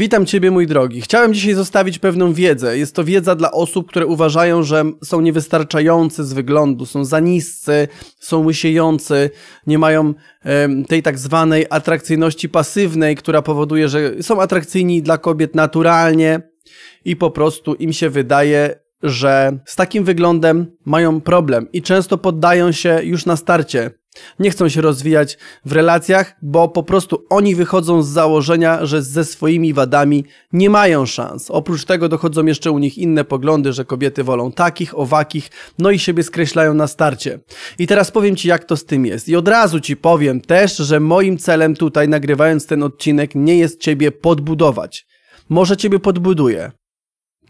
Witam Ciebie, mój drogi. Chciałem dzisiaj zostawić pewną wiedzę. Jest to wiedza dla osób, które uważają, że są niewystarczający z wyglądu, są za niscy, są łysiejący, nie mają tej tak zwanej atrakcyjności pasywnej, która powoduje, że są atrakcyjni dla kobiet naturalnie i po prostu im się wydaje, że z takim wyglądem mają problem i często poddają się już na starcie nie chcą się rozwijać w relacjach, bo po prostu oni wychodzą z założenia, że ze swoimi wadami nie mają szans. Oprócz tego dochodzą jeszcze u nich inne poglądy, że kobiety wolą takich, owakich, no i siebie skreślają na starcie. I teraz powiem Ci, jak to z tym jest. I od razu Ci powiem też, że moim celem tutaj, nagrywając ten odcinek, nie jest Ciebie podbudować. Może Ciebie podbuduję.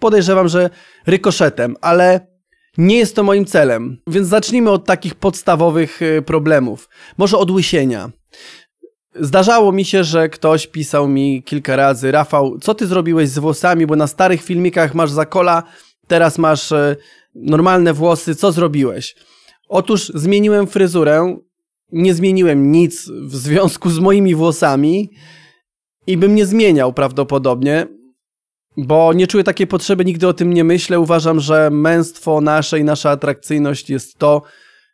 Podejrzewam, że rykoszetem, ale nie jest to moim celem, więc zacznijmy od takich podstawowych y, problemów. Może od łysienia. Zdarzało mi się, że ktoś pisał mi kilka razy: Rafał, co ty zrobiłeś z włosami? Bo na starych filmikach masz zakola, teraz masz y, normalne włosy, co zrobiłeś? Otóż zmieniłem fryzurę, nie zmieniłem nic w związku z moimi włosami i bym nie zmieniał prawdopodobnie. Bo nie czuję takiej potrzeby, nigdy o tym nie myślę. Uważam, że męstwo nasze i nasza atrakcyjność jest to,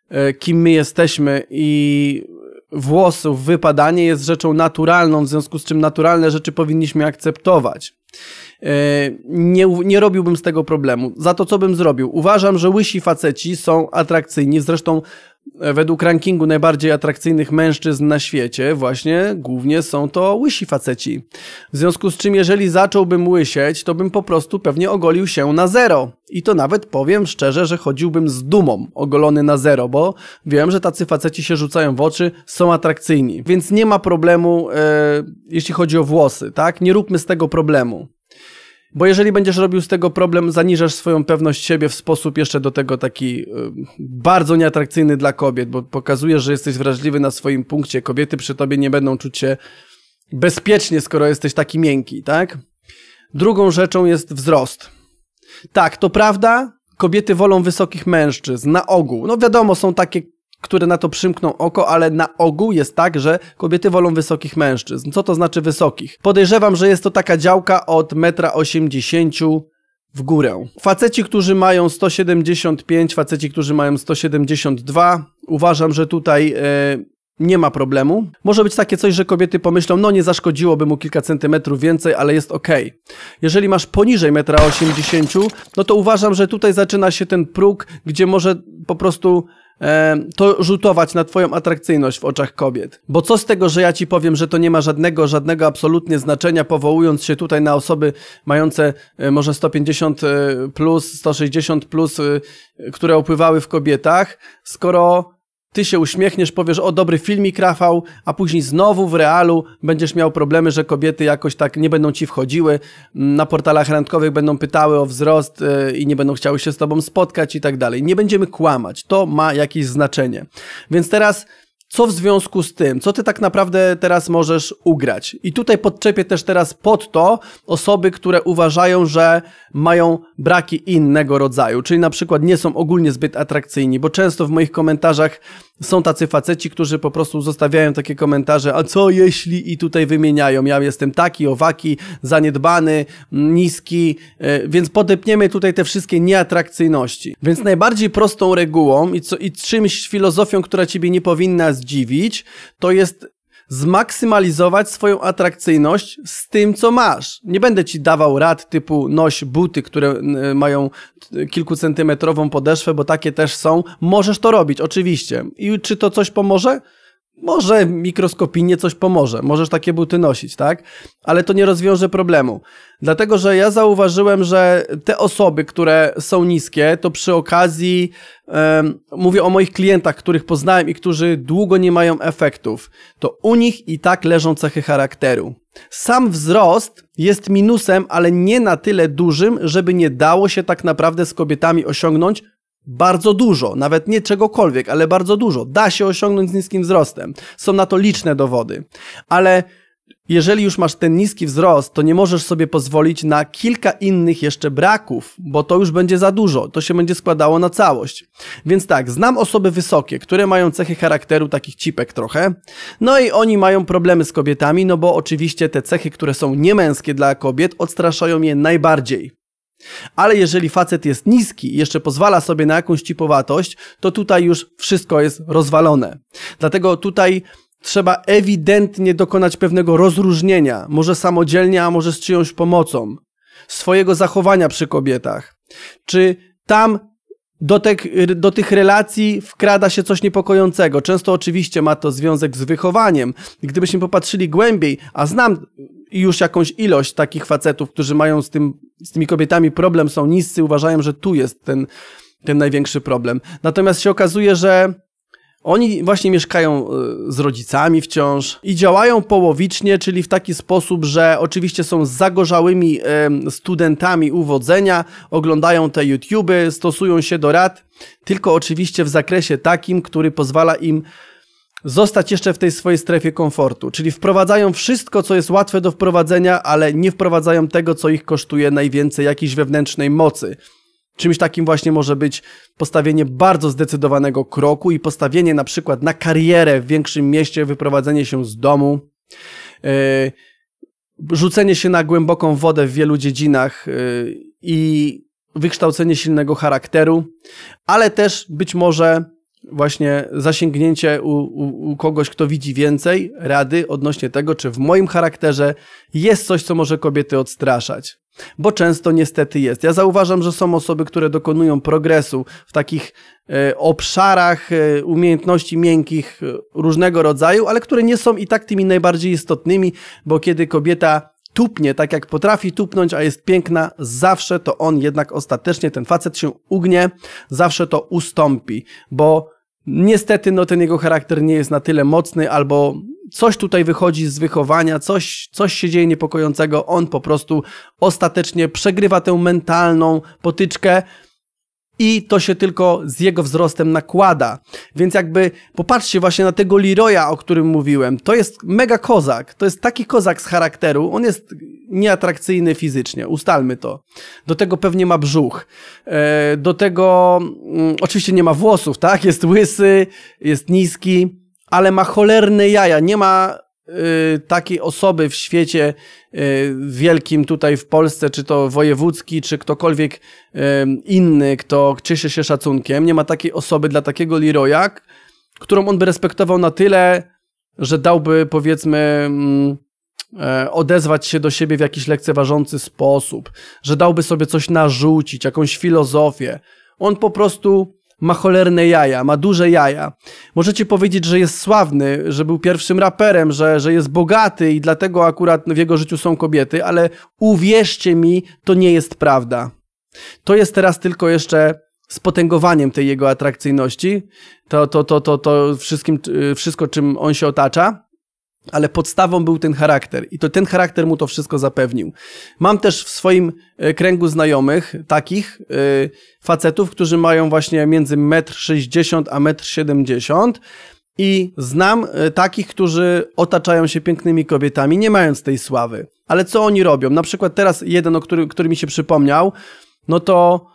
e, kim my jesteśmy i włosów wypadanie jest rzeczą naturalną, w związku z czym naturalne rzeczy powinniśmy akceptować. E, nie, nie robiłbym z tego problemu. Za to, co bym zrobił? Uważam, że łysi faceci są atrakcyjni. Zresztą e, według rankingu najbardziej atrakcyjnych mężczyzn na świecie właśnie głównie są to łysi faceci. W związku z czym, jeżeli zacząłbym łysieć, to bym po prostu pewnie ogolił się na zero. I to nawet powiem szczerze, że chodziłbym z dumą ogolony na zero, bo wiem, że tacy faceci się rzucają w oczy, są atrakcyjni. Więc nie ma problemu, e, jeśli chodzi o włosy, tak? Nie róbmy z tego problemu. Bo jeżeli będziesz robił z tego problem, zaniżasz swoją pewność siebie w sposób jeszcze do tego taki y, bardzo nieatrakcyjny dla kobiet, bo pokazujesz, że jesteś wrażliwy na swoim punkcie. Kobiety przy tobie nie będą czuć się bezpiecznie, skoro jesteś taki miękki, tak? Drugą rzeczą jest wzrost. Tak, to prawda, kobiety wolą wysokich mężczyzn, na ogół. No wiadomo, są takie które na to przymkną oko, ale na ogół jest tak, że kobiety wolą wysokich mężczyzn. Co to znaczy wysokich? Podejrzewam, że jest to taka działka od 1,80 m w górę. Faceci, którzy mają 175, faceci, którzy mają 172, uważam, że tutaj yy, nie ma problemu. Może być takie coś, że kobiety pomyślą, no nie zaszkodziłoby mu kilka centymetrów więcej, ale jest ok. Jeżeli masz poniżej 1,80 m, no to uważam, że tutaj zaczyna się ten próg, gdzie może po prostu E, to rzutować na twoją atrakcyjność w oczach kobiet. Bo co z tego, że ja ci powiem, że to nie ma żadnego, żadnego absolutnie znaczenia, powołując się tutaj na osoby mające e, może 150 e, plus, 160 plus, które opływały w kobietach, skoro ty się uśmiechniesz, powiesz o dobry filmik Rafał, a później znowu w realu będziesz miał problemy, że kobiety jakoś tak nie będą ci wchodziły, na portalach randkowych będą pytały o wzrost e, i nie będą chciały się z tobą spotkać i tak dalej. Nie będziemy kłamać, to ma jakieś znaczenie. Więc teraz co w związku z tym, co ty tak naprawdę teraz możesz ugrać. I tutaj podczepię też teraz pod to osoby, które uważają, że mają braki innego rodzaju, czyli na przykład nie są ogólnie zbyt atrakcyjni, bo często w moich komentarzach są tacy faceci, którzy po prostu zostawiają takie komentarze, a co jeśli i tutaj wymieniają, ja jestem taki, owaki, zaniedbany, niski, e, więc podepniemy tutaj te wszystkie nieatrakcyjności. Więc najbardziej prostą regułą i, co, i czymś filozofią, która ciebie nie powinna zdziwić, to jest zmaksymalizować swoją atrakcyjność z tym, co masz. Nie będę ci dawał rad typu noś buty, które mają kilkucentymetrową podeszwę, bo takie też są. Możesz to robić, oczywiście. I czy to coś pomoże? Może mikroskopijnie coś pomoże, możesz takie buty nosić, tak? Ale to nie rozwiąże problemu. Dlatego, że ja zauważyłem, że te osoby, które są niskie, to przy okazji um, mówię o moich klientach, których poznałem i którzy długo nie mają efektów, to u nich i tak leżą cechy charakteru. Sam wzrost jest minusem, ale nie na tyle dużym, żeby nie dało się tak naprawdę z kobietami osiągnąć bardzo dużo, nawet nie czegokolwiek, ale bardzo dużo da się osiągnąć z niskim wzrostem. Są na to liczne dowody. Ale jeżeli już masz ten niski wzrost, to nie możesz sobie pozwolić na kilka innych jeszcze braków, bo to już będzie za dużo, to się będzie składało na całość. Więc tak, znam osoby wysokie, które mają cechy charakteru takich cipek trochę, no i oni mają problemy z kobietami, no bo oczywiście te cechy, które są niemęskie dla kobiet, odstraszają je najbardziej. Ale jeżeli facet jest niski i jeszcze pozwala sobie na jakąś cipowatość, to tutaj już wszystko jest rozwalone. Dlatego tutaj trzeba ewidentnie dokonać pewnego rozróżnienia, może samodzielnie, a może z czyjąś pomocą, swojego zachowania przy kobietach. Czy tam do, te, do tych relacji wkrada się coś niepokojącego. Często oczywiście ma to związek z wychowaniem. Gdybyśmy popatrzyli głębiej, a znam już jakąś ilość takich facetów, którzy mają z tym z tymi kobietami problem są niscy, uważają, że tu jest ten, ten największy problem. Natomiast się okazuje, że oni właśnie mieszkają e, z rodzicami wciąż i działają połowicznie, czyli w taki sposób, że oczywiście są zagorzałymi studentami uwodzenia, oglądają te YouTube, stosują się do rad, tylko oczywiście w zakresie takim, który pozwala im zostać jeszcze w tej swojej strefie komfortu, czyli wprowadzają wszystko, co jest łatwe do wprowadzenia, ale nie wprowadzają tego, co ich kosztuje najwięcej jakiejś wewnętrznej mocy. Czymś takim właśnie może być postawienie bardzo zdecydowanego kroku i postawienie na przykład na karierę w większym mieście, wyprowadzenie się z domu, yy, rzucenie się na głęboką wodę w wielu dziedzinach yy, i wykształcenie silnego charakteru, ale też być może właśnie zasięgnięcie u, u, u, kogoś, kto widzi więcej rady odnośnie tego, czy w moim charakterze jest coś, co może kobiety odstraszać. Bo często niestety jest. Ja zauważam, że są osoby, które dokonują progresu w takich e, obszarach e, umiejętności miękkich e, różnego rodzaju, ale które nie są i tak tymi najbardziej istotnymi, bo kiedy kobieta tupnie tak jak potrafi tupnąć, a jest piękna, zawsze to on jednak ostatecznie, ten facet się ugnie, zawsze to ustąpi, bo niestety no, ten jego charakter nie jest na tyle mocny, albo coś tutaj wychodzi z wychowania, coś, coś się dzieje niepokojącego, on po prostu ostatecznie przegrywa tę mentalną potyczkę, i to się tylko z jego wzrostem nakłada. Więc jakby popatrzcie właśnie na tego Leroya, o którym mówiłem. To jest mega kozak. To jest taki kozak z charakteru. On jest nieatrakcyjny fizycznie, ustalmy to. Do tego pewnie ma brzuch. E, do tego mm, oczywiście nie ma włosów, tak? Jest łysy, jest niski, ale ma cholerne jaja. Nie ma Y, takiej osoby w świecie y, wielkim tutaj w Polsce, czy to wojewódzki, czy ktokolwiek y, inny, kto cieszy się szacunkiem, nie ma takiej osoby dla takiego Leroya, którą on by respektował na tyle, że dałby powiedzmy mm, e, odezwać się do siebie w jakiś lekceważący sposób, że dałby sobie coś narzucić, jakąś filozofię. On po prostu ma cholerne jaja, ma duże jaja. Możecie powiedzieć, że jest sławny, że był pierwszym raperem, że, że jest bogaty i dlatego akurat w jego życiu są kobiety, ale uwierzcie mi, to nie jest prawda. To jest teraz tylko jeszcze spotęgowaniem tej jego atrakcyjności, to, to, to, to, to wszystkim, y, wszystko, czym on się otacza ale podstawą był ten charakter i to ten charakter mu to wszystko zapewnił. Mam też w swoim e, kręgu znajomych takich e, facetów, którzy mają właśnie między 1,60 m a 1,70 m i znam e, takich, którzy otaczają się pięknymi kobietami, nie mając tej sławy. Ale co oni robią? Na przykład teraz jeden, o który, który mi się przypomniał, no to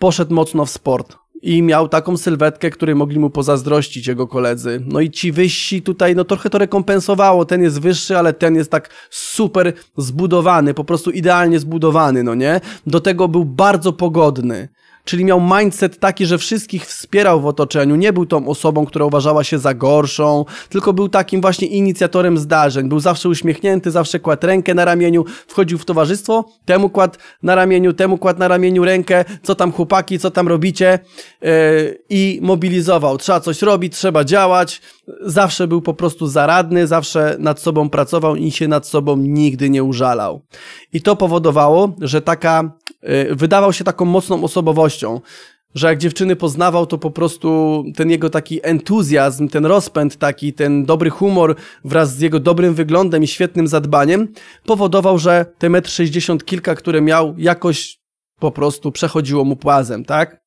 poszedł mocno w sport i miał taką sylwetkę, której mogli mu pozazdrościć jego koledzy. No i ci wyżsi tutaj, no trochę to rekompensowało. Ten jest wyższy, ale ten jest tak super zbudowany, po prostu idealnie zbudowany, no nie? Do tego był bardzo pogodny czyli miał mindset taki, że wszystkich wspierał w otoczeniu, nie był tą osobą, która uważała się za gorszą, tylko był takim właśnie inicjatorem zdarzeń. Był zawsze uśmiechnięty, zawsze kładł rękę na ramieniu, wchodził w towarzystwo, temu kładł na ramieniu, temu kładł na ramieniu rękę, co tam chłopaki, co tam robicie yy, i mobilizował. Trzeba coś robić, trzeba działać. Zawsze był po prostu zaradny, zawsze nad sobą pracował i się nad sobą nigdy nie użalał. I to powodowało, że taka, yy, wydawał się taką mocną osobowością, że jak dziewczyny poznawał, to po prostu ten jego taki entuzjazm, ten rozpęd taki, ten dobry humor wraz z jego dobrym wyglądem i świetnym zadbaniem powodował, że te metr sześćdziesiąt kilka, które miał, jakoś po prostu przechodziło mu płazem, tak?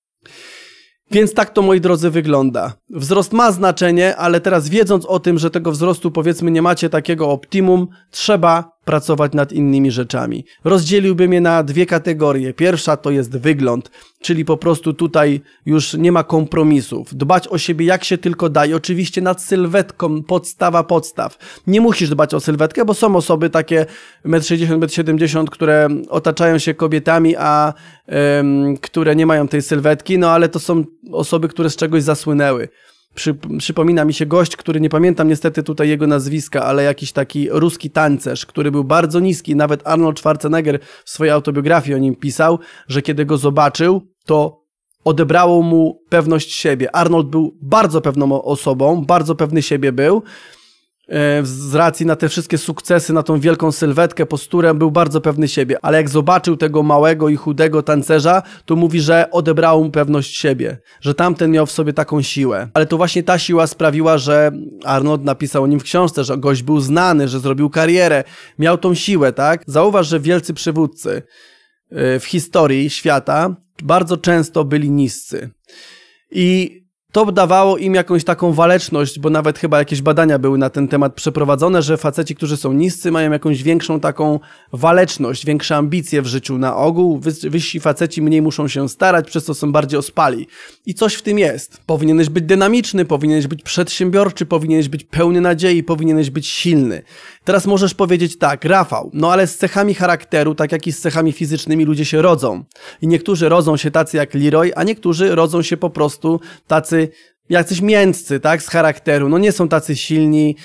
Więc tak to, moi drodzy, wygląda. Wzrost ma znaczenie, ale teraz wiedząc o tym, że tego wzrostu powiedzmy nie macie takiego optimum, trzeba pracować nad innymi rzeczami. Rozdzieliłbym je na dwie kategorie. Pierwsza to jest wygląd, czyli po prostu tutaj już nie ma kompromisów. Dbać o siebie jak się tylko da i oczywiście nad sylwetką podstawa podstaw. Nie musisz dbać o sylwetkę, bo są osoby takie 1,60 1,70 które otaczają się kobietami, a ym, które nie mają tej sylwetki, no ale to są osoby, które z czegoś zasłynęły. Przy, przypomina mi się gość, który nie pamiętam niestety tutaj jego nazwiska, ale jakiś taki ruski tancerz, który był bardzo niski. Nawet Arnold Schwarzenegger w swojej autobiografii o nim pisał, że kiedy go zobaczył, to odebrało mu pewność siebie. Arnold był bardzo pewną osobą, bardzo pewny siebie był. E, z racji na te wszystkie sukcesy, na tą wielką sylwetkę, posturę, był bardzo pewny siebie. Ale jak zobaczył tego małego i chudego tancerza, to mówi, że odebrało mu pewność siebie, że tamten miał w sobie taką siłę. Ale to właśnie ta siła sprawiła, że Arnold napisał o nim w książce, że gość był znany, że zrobił karierę, miał tą siłę, tak? Zauważ, że wielcy przywódcy e, w historii świata bardzo często byli niscy. I to dawało im jakąś taką waleczność, bo nawet chyba jakieś badania były na ten temat przeprowadzone, że faceci, którzy są niscy, mają jakąś większą taką waleczność, większe ambicje w życiu na ogół. Wyżsi faceci mniej muszą się starać, przez co są bardziej ospali. I coś w tym jest. Powinieneś być dynamiczny, powinieneś być przedsiębiorczy, powinieneś być pełny nadziei, powinieneś być silny. Teraz możesz powiedzieć tak, Rafał, no ale z cechami charakteru, tak jak i z cechami fizycznymi ludzie się rodzą. I niektórzy rodzą się tacy jak Leroy, a niektórzy rodzą się po prostu tacy jacyś mięscy, tak, z charakteru, no nie są tacy silni,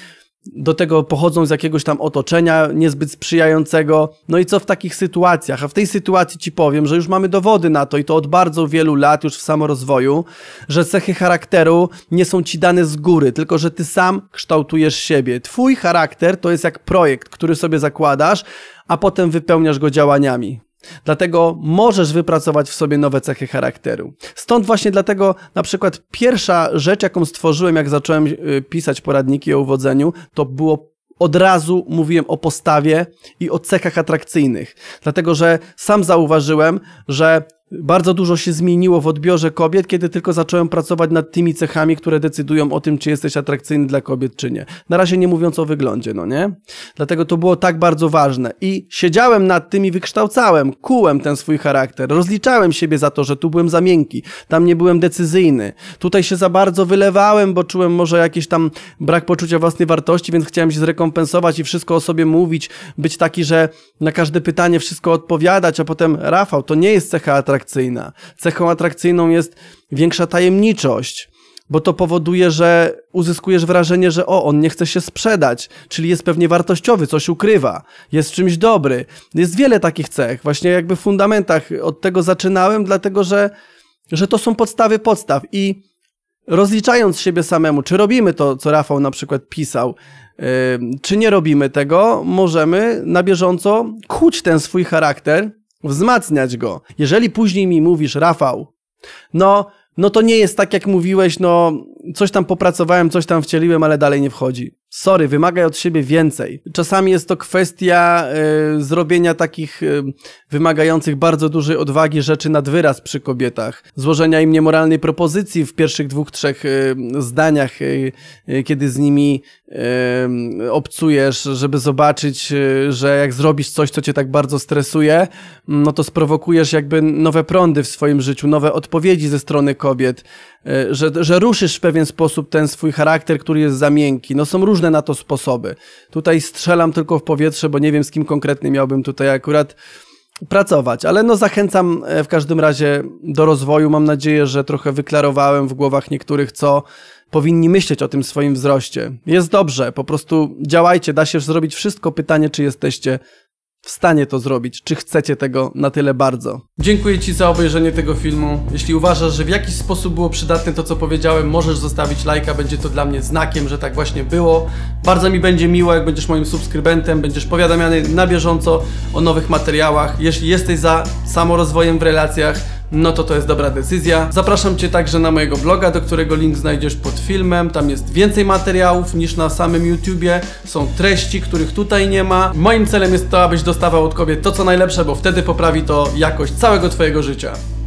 do tego pochodzą z jakiegoś tam otoczenia niezbyt sprzyjającego. No i co w takich sytuacjach? A w tej sytuacji ci powiem, że już mamy dowody na to i to od bardzo wielu lat już w samorozwoju, że cechy charakteru nie są ci dane z góry, tylko że ty sam kształtujesz siebie. Twój charakter to jest jak projekt, który sobie zakładasz, a potem wypełniasz go działaniami. Dlatego możesz wypracować w sobie nowe cechy charakteru. Stąd właśnie dlatego na przykład pierwsza rzecz, jaką stworzyłem, jak zacząłem y, pisać poradniki o uwodzeniu, to było od razu mówiłem o postawie i o cechach atrakcyjnych. Dlatego, że sam zauważyłem, że bardzo dużo się zmieniło w odbiorze kobiet, kiedy tylko zacząłem pracować nad tymi cechami, które decydują o tym, czy jesteś atrakcyjny dla kobiet, czy nie. Na razie nie mówiąc o wyglądzie, no nie? Dlatego to było tak bardzo ważne. I siedziałem nad tym i wykształcałem, kułem ten swój charakter, rozliczałem siebie za to, że tu byłem za miękki, tam nie byłem decyzyjny. Tutaj się za bardzo wylewałem, bo czułem może jakiś tam brak poczucia własnej wartości, więc chciałem się zrekompensować i wszystko o sobie mówić, być taki, że na każde pytanie wszystko odpowiadać, a potem Rafał, to nie jest cecha atrakcyjna atrakcyjna. Cechą atrakcyjną jest większa tajemniczość, bo to powoduje, że uzyskujesz wrażenie, że o, on nie chce się sprzedać, czyli jest pewnie wartościowy, coś ukrywa, jest czymś dobry. Jest wiele takich cech, właśnie jakby w fundamentach od tego zaczynałem, dlatego że, że to są podstawy podstaw i rozliczając siebie samemu, czy robimy to, co Rafał na przykład pisał, yy, czy nie robimy tego, możemy na bieżąco kuć ten swój charakter, wzmacniać go. Jeżeli później mi mówisz, Rafał, no, no to nie jest tak, jak mówiłeś, no, coś tam popracowałem, coś tam wcieliłem, ale dalej nie wchodzi. Sorry, wymagaj od siebie więcej. Czasami jest to kwestia y, zrobienia takich y, wymagających bardzo dużej odwagi rzeczy nad wyraz przy kobietach, złożenia im niemoralnej propozycji w pierwszych dwóch, trzech y, zdaniach, kiedy z nimi obcujesz, żeby zobaczyć, że jak zrobisz coś, co cię tak bardzo stresuje, no to sprowokujesz jakby nowe prądy w swoim życiu, nowe odpowiedzi ze strony kobiet. E, że, że ruszysz w pewien sposób ten swój charakter, który jest za miękki. No są różne na to sposoby. Tutaj strzelam tylko w powietrze, bo nie wiem z kim konkretnie miałbym tutaj akurat pracować, ale no zachęcam e, w każdym razie do rozwoju. Mam nadzieję, że trochę wyklarowałem w głowach niektórych, co powinni myśleć o tym swoim wzroście. Jest dobrze, po prostu działajcie, da się zrobić wszystko. Pytanie, czy jesteście w stanie to zrobić, czy chcecie tego na tyle bardzo. Dziękuję Ci za obejrzenie tego filmu. Jeśli uważasz, że w jakiś sposób było przydatne to, co powiedziałem, możesz zostawić lajka, będzie to dla mnie znakiem, że tak właśnie było. Bardzo mi będzie miło, jak będziesz moim subskrybentem, będziesz powiadamiany na bieżąco o nowych materiałach. Jeśli jesteś za samorozwojem w relacjach, no to to jest dobra decyzja. Zapraszam Cię także na mojego bloga, do którego link znajdziesz pod filmem. Tam jest więcej materiałów niż na samym YouTubie. Są treści, których tutaj nie ma. Moim celem jest to, abyś dostawał od kobiet to, co najlepsze, bo wtedy poprawi to jakość całego Twojego życia.